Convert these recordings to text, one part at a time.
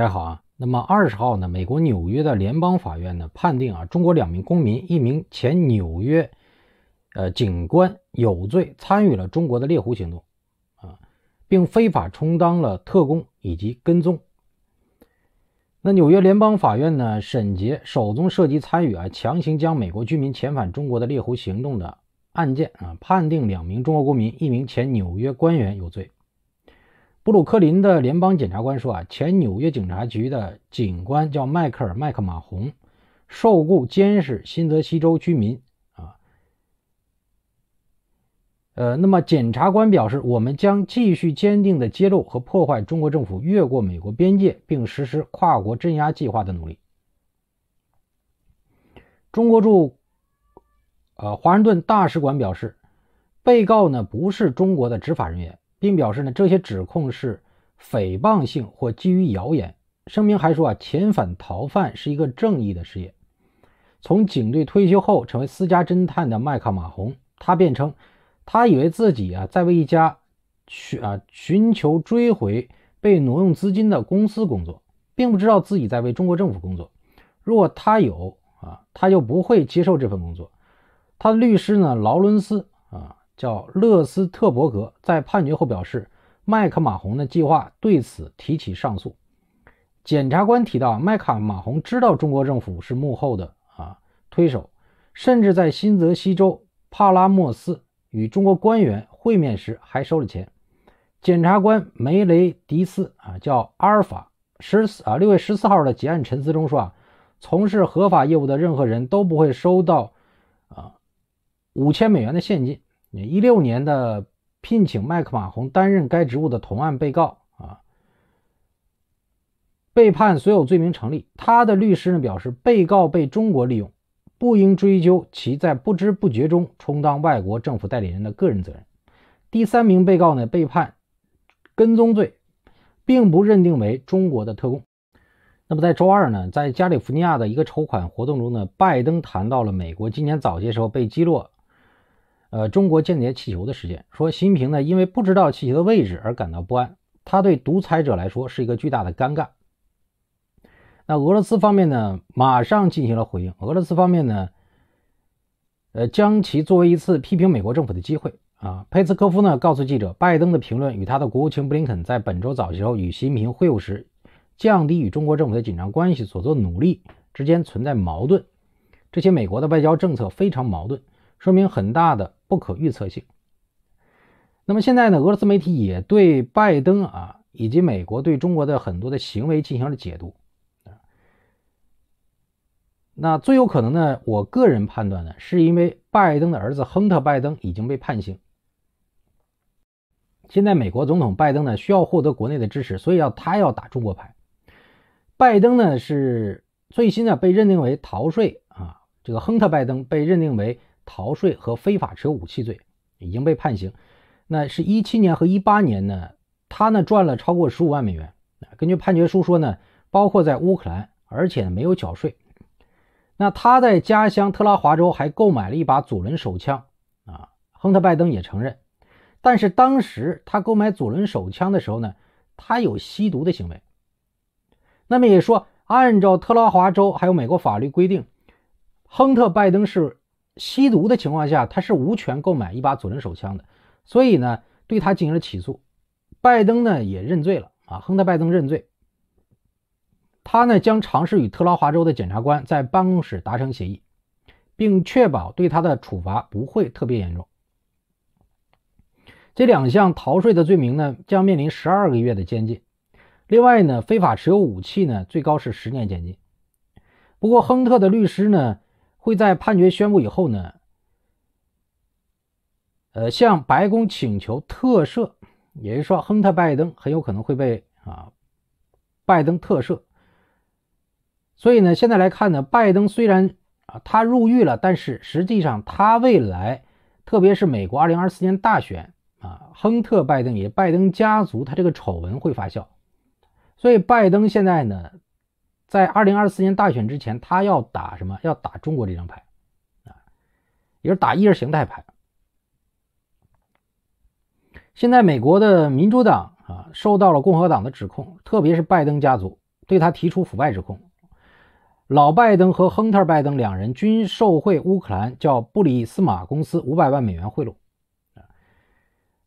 大家好啊，那么二十号呢，美国纽约的联邦法院呢判定啊，中国两名公民，一名前纽约呃警官有罪，参与了中国的猎狐行动啊，并非法充当了特工以及跟踪。那纽约联邦法院呢审结首宗涉及参与啊强行将美国居民遣返中国的猎狐行动的案件啊，判定两名中国公民，一名前纽约官员有罪。布鲁克林的联邦检察官说：“啊，前纽约警察局的警官叫迈克尔·麦克马洪，受雇监视新泽西州居民。”啊，呃，那么检察官表示：“我们将继续坚定地揭露和破坏中国政府越过美国边界并实施跨国镇压计划的努力。”中国驻呃华盛顿大使馆表示：“被告呢不是中国的执法人员。”并表示呢，这些指控是诽谤性或基于谣言。声明还说啊，遣返逃犯是一个正义的事业。从警队退休后，成为私家侦探的麦克马洪，他辩称，他以为自己啊在为一家寻啊寻求追回被挪用资金的公司工作，并不知道自己在为中国政府工作。如果他有啊，他就不会接受这份工作。他的律师呢，劳伦斯啊。叫勒斯特伯格在判决后表示，麦克马洪的计划对此提起上诉。检察官提到，麦克马洪知道中国政府是幕后的啊推手，甚至在新泽西州帕拉莫斯与中国官员会面时还收了钱。检察官梅雷迪斯啊叫阿尔法十四啊六月十四号的结案陈词中说啊，从事合法业务的任何人都不会收到啊五千美元的现金。一六年的聘请麦克马洪担任该职务的同案被告啊，被判所有罪名成立。他的律师呢表示，被告被中国利用，不应追究其在不知不觉中充当外国政府代理人的个人责任。第三名被告呢被判跟踪罪，并不认定为中国的特工。那么在周二呢，在加利福尼亚的一个筹款活动中呢，拜登谈到了美国今年早些时候被击落。呃，中国间谍气球的事件，说习近平呢因为不知道气球的位置而感到不安，他对独裁者来说是一个巨大的尴尬。那俄罗斯方面呢，马上进行了回应。俄罗斯方面呢，呃，将其作为一次批评美国政府的机会啊。佩斯科夫呢，告诉记者，拜登的评论与他的国务卿布林肯在本周早些时候与习近平会晤时降低与中国政府的紧张关系所做的努力之间存在矛盾。这些美国的外交政策非常矛盾，说明很大的。不可预测性。那么现在呢？俄罗斯媒体也对拜登啊以及美国对中国的很多的行为进行了解读那最有可能呢？我个人判断呢，是因为拜登的儿子亨特·拜登已经被判刑。现在美国总统拜登呢，需要获得国内的支持，所以要他要打中国牌。拜登呢是最新呢被认定为逃税啊，这个亨特·拜登被认定为。逃税和非法持有武器罪已经被判刑，那是一七年和一八年呢？他呢赚了超过十五万美元根据判决书说呢，包括在乌克兰，而且呢没有缴税。那他在家乡特拉华州还购买了一把左轮手枪啊。亨特·拜登也承认，但是当时他购买左轮手枪的时候呢，他有吸毒的行为。那么也说，按照特拉华州还有美国法律规定，亨特·拜登是。吸毒的情况下，他是无权购买一把左轮手枪的，所以呢，对他进行了起诉。拜登呢也认罪了啊，亨特拜登认罪。他呢将尝试与特拉华州的检察官在办公室达成协议，并确保对他的处罚不会特别严重。这两项逃税的罪名呢，将面临十二个月的监禁。另外呢，非法持有武器呢，最高是十年监禁。不过亨特的律师呢。会在判决宣布以后呢，呃，向白宫请求特赦，也就是说，亨特·拜登很有可能会被啊，拜登特赦。所以呢，现在来看呢，拜登虽然啊，他入狱了，但是实际上他未来，特别是美国二零二四年大选啊，亨特·拜登也，拜登家族他这个丑闻会发酵，所以拜登现在呢。在二零二四年大选之前，他要打什么？要打中国这张牌，啊，也是打意识形态牌。现在美国的民主党啊，受到了共和党的指控，特别是拜登家族对他提出腐败指控。老拜登和亨特·拜登两人均受贿乌克兰叫布里斯马公司五百万美元贿赂。啊，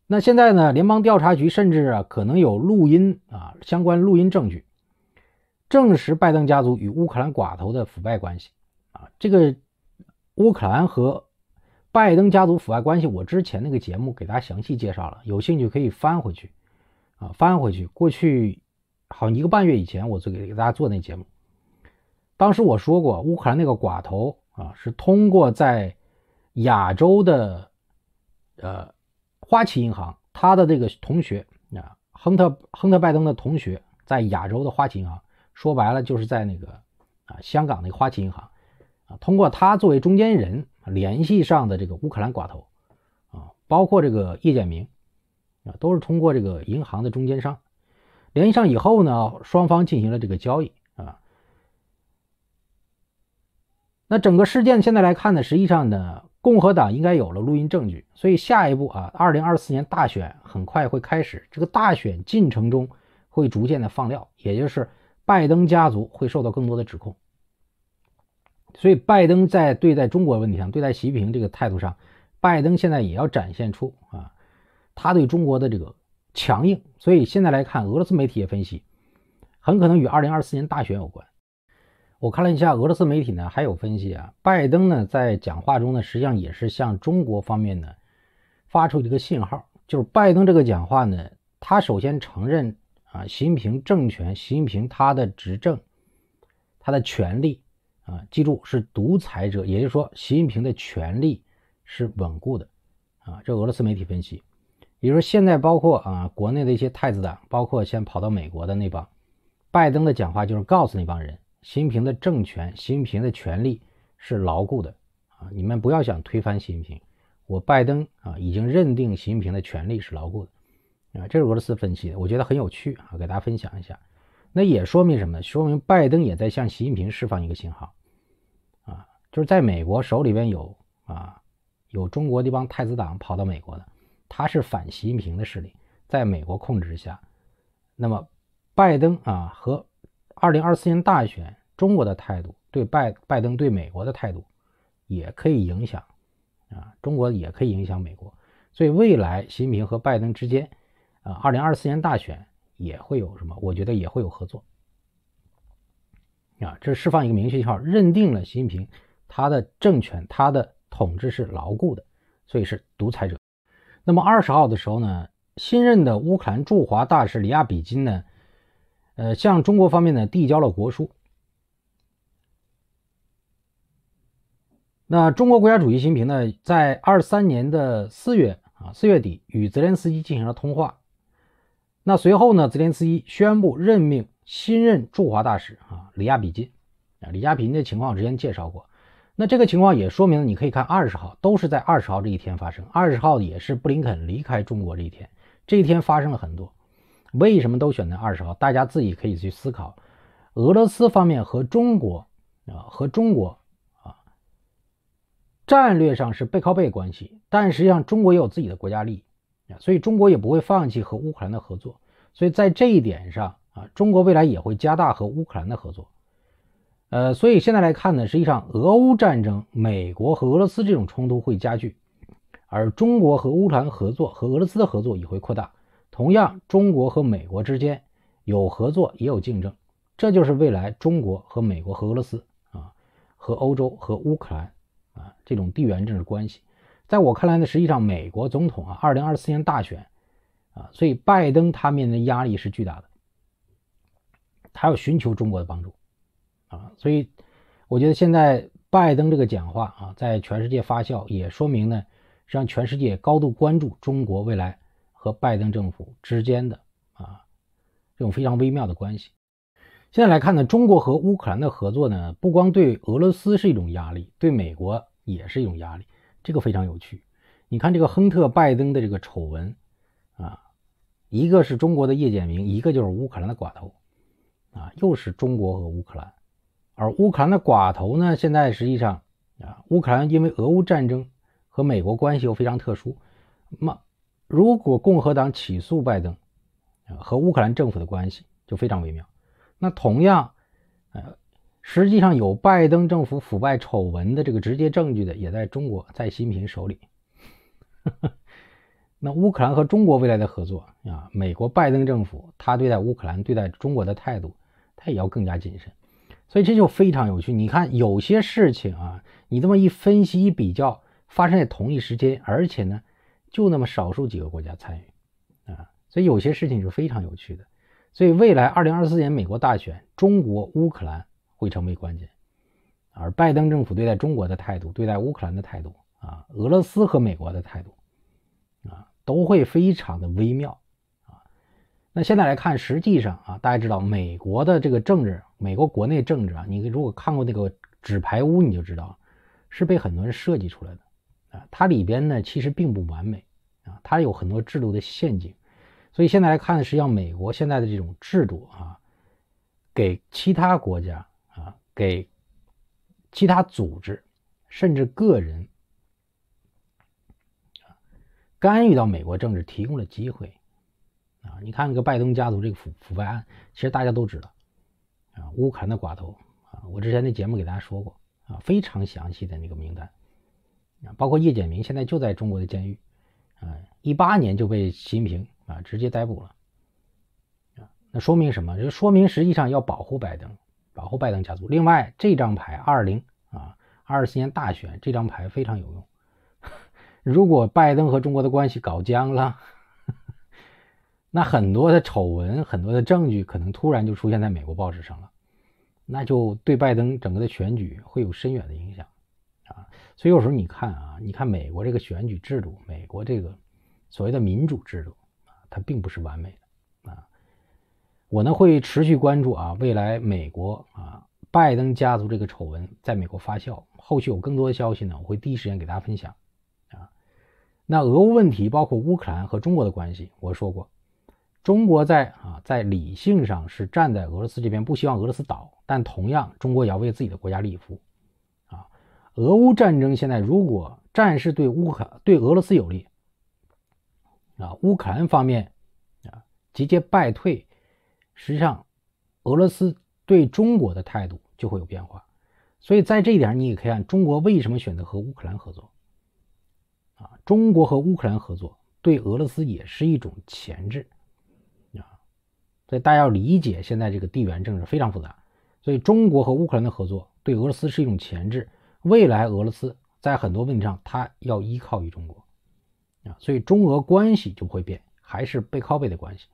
那现在呢？联邦调查局甚至啊，可能有录音啊，相关录音证据。证实拜登家族与乌克兰寡头的腐败关系啊！这个乌克兰和拜登家族腐败关系，我之前那个节目给大家详细介绍了，有兴趣可以翻回去啊，翻回去。过去好像一个半月以前，我就给给大家做那节目，当时我说过，乌克兰那个寡头啊，是通过在亚洲的呃花旗银行，他的这个同学啊，亨特亨特拜登的同学在亚洲的花旗银行。说白了就是在那个啊香港那个花旗银行啊，通过他作为中间人联系上的这个乌克兰寡头啊，包括这个叶建明啊，都是通过这个银行的中间商联系上以后呢，双方进行了这个交易啊。那整个事件现在来看呢，实际上呢，共和党应该有了录音证据，所以下一步啊，二零二四年大选很快会开始，这个大选进程中会逐渐的放料，也就是。拜登家族会受到更多的指控，所以拜登在对待中国问题上、对待习近平这个态度上，拜登现在也要展现出啊他对中国的这个强硬。所以现在来看，俄罗斯媒体也分析，很可能与二零二四年大选有关。我看了一下俄罗斯媒体呢，还有分析啊，拜登呢在讲话中呢，实际上也是向中国方面呢发出一个信号，就是拜登这个讲话呢，他首先承认。啊，习近平政权，习近平他的执政，他的权力，啊，记住是独裁者，也就是说，习近平的权力是稳固的，啊，这俄罗斯媒体分析，也就是说，现在包括啊，国内的一些太子党，包括先跑到美国的那帮，拜登的讲话就是告诉那帮人，习近平的政权，习近平的权力是牢固的，啊，你们不要想推翻习近平，我拜登啊，已经认定习近平的权力是牢固的。啊，这是俄罗斯分析的，我觉得很有趣啊，给大家分享一下。那也说明什么呢？说明拜登也在向习近平释放一个信号，啊，就是在美国手里边有啊，有中国这帮太子党跑到美国的，他是反习近平的势力，在美国控制之下。那么，拜登啊和二零二四年大选，中国的态度对拜拜登对美国的态度也可以影响，啊，中国也可以影响美国。所以未来习近平和拜登之间。啊，二零二四年大选也会有什么？我觉得也会有合作。啊，这释放一个明确信号，认定了习近平他的政权、他的统治是牢固的，所以是独裁者。那么二十号的时候呢，新任的乌克兰驻华大使李亚比金呢，呃，向中国方面呢递交了国书。那中国国家主席习近平呢，在二三年的四月啊，四月底与泽连斯基进行了通话。那随后呢？泽连斯基宣布任命新任驻华大使啊，李亚比金啊，李亚平的情况之前介绍过。那这个情况也说明你可以看二十号都是在二十号这一天发生。二十号也是布林肯离开中国这一天，这一天发生了很多。为什么都选在二十号？大家自己可以去思考。俄罗斯方面和中国啊，和中国啊，战略上是背靠背关系，但实际上中国也有自己的国家利益。所以中国也不会放弃和乌克兰的合作，所以在这一点上啊，中国未来也会加大和乌克兰的合作。呃，所以现在来看呢，实际上俄乌战争、美国和俄罗斯这种冲突会加剧，而中国和乌克兰合作和俄罗斯的合作也会扩大。同样，中国和美国之间有合作也有竞争，这就是未来中国和美国和俄罗斯啊、和欧洲和乌克兰啊这种地缘政治关系。在我看来呢，实际上美国总统啊，二零二四年大选啊，所以拜登他面临的压力是巨大的，他要寻求中国的帮助啊，所以我觉得现在拜登这个讲话啊，在全世界发酵，也说明呢，实际上全世界高度关注中国未来和拜登政府之间的啊这种非常微妙的关系。现在来看呢，中国和乌克兰的合作呢，不光对俄罗斯是一种压力，对美国也是一种压力。这个非常有趣，你看这个亨特拜登的这个丑闻，啊，一个是中国的叶简明，一个就是乌克兰的寡头，啊，又是中国和乌克兰，而乌克兰的寡头呢，现在实际上啊，乌克兰因为俄乌战争和美国关系又非常特殊，那么如果共和党起诉拜登，啊，和乌克兰政府的关系就非常微妙，那同样，啊。实际上有拜登政府腐败丑闻的这个直接证据的，也在中国，在习近平手里。那乌克兰和中国未来的合作啊，美国拜登政府他对待乌克兰、对待中国的态度，他也要更加谨慎。所以这就非常有趣。你看，有些事情啊，你这么一分析一比较，发生在同一时间，而且呢，就那么少数几个国家参与啊，所以有些事情是非常有趣的。所以未来二零二四年美国大选，中国、乌克兰。会成为关键，而拜登政府对待中国的态度、对待乌克兰的态度啊，俄罗斯和美国的态度啊，都会非常的微妙啊。那现在来看，实际上啊，大家知道美国的这个政治，美国国内政治啊，你如果看过那个纸牌屋，你就知道是被很多人设计出来的啊。它里边呢，其实并不完美啊，它有很多制度的陷阱。所以现在来看，实际上美国现在的这种制度啊，给其他国家。给其他组织甚至个人干预到美国政治提供了机会啊！你看，个拜登家族这个腐腐败案，其实大家都知道啊。乌克兰的寡头啊，我之前的节目给大家说过啊，非常详细的那个名单啊，包括叶简明现在就在中国的监狱啊，一八年就被习近平啊直接逮捕了啊。那说明什么？就说明实际上要保护拜登。保护拜登家族。另外，这张牌二零啊，二四年大选这张牌非常有用。如果拜登和中国的关系搞僵了，那很多的丑闻、很多的证据可能突然就出现在美国报纸上了，那就对拜登整个的选举会有深远的影响啊。所以有时候你看啊，你看美国这个选举制度，美国这个所谓的民主制度啊，它并不是完美的。我呢会持续关注啊，未来美国啊拜登家族这个丑闻在美国发酵，后续有更多的消息呢，我会第一时间给大家分享。啊，那俄乌问题包括乌克兰和中国的关系，我说过，中国在啊在理性上是站在俄罗斯这边，不希望俄罗斯倒，但同样中国也要为自己的国家立益啊，俄乌战争现在如果战事对乌克对俄罗斯有利，啊乌克兰方面啊节节败退。实际上，俄罗斯对中国的态度就会有变化，所以在这一点你也可以看中国为什么选择和乌克兰合作。啊，中国和乌克兰合作对俄罗斯也是一种钳制，啊，所以大家要理解现在这个地缘政治非常复杂，所以中国和乌克兰的合作对俄罗斯是一种钳制，未来俄罗斯在很多问题上它要依靠于中国，啊，所以中俄关系就会变，还是背靠背的关系。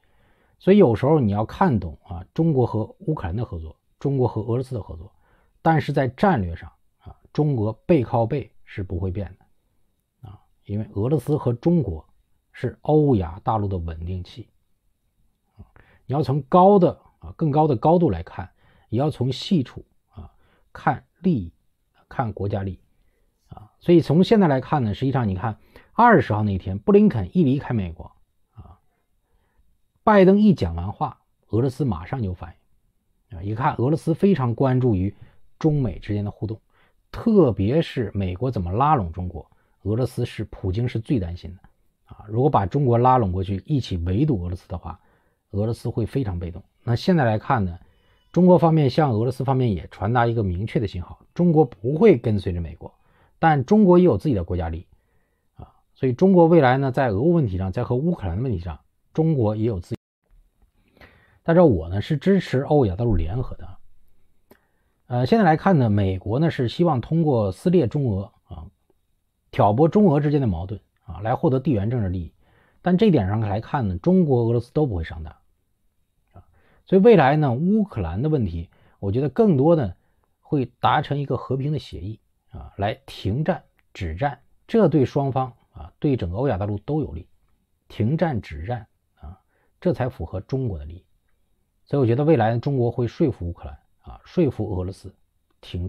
所以有时候你要看懂啊，中国和乌克兰的合作，中国和俄罗斯的合作，但是在战略上啊，中国背靠背是不会变的啊，因为俄罗斯和中国是欧亚大陆的稳定器。你要从高的啊更高的高度来看，也要从细处啊看利益，看国家利啊。所以从现在来看呢，实际上你看二十号那一天，布林肯一离开美国。拜登一讲完话，俄罗斯马上就反应，啊，一看俄罗斯非常关注于中美之间的互动，特别是美国怎么拉拢中国，俄罗斯是普京是最担心的，啊，如果把中国拉拢过去，一起围堵俄罗斯的话，俄罗斯会非常被动。那现在来看呢，中国方面向俄罗斯方面也传达一个明确的信号：中国不会跟随着美国，但中国也有自己的国家利益，啊，所以中国未来呢，在俄乌问题上，在和乌克兰的问题上。中国也有自但是我呢是支持欧亚大陆联合的。呃，现在来看呢，美国呢是希望通过撕裂中俄啊，挑拨中俄之间的矛盾啊，来获得地缘政治利益。但这一点上来看呢，中国、俄罗斯都不会上当啊。所以未来呢，乌克兰的问题，我觉得更多的会达成一个和平的协议啊，来停战止战，这对双方啊，对整个欧亚大陆都有利。停战止战。这才符合中国的利益，所以我觉得未来中国会说服乌克兰啊，说服俄罗斯停战。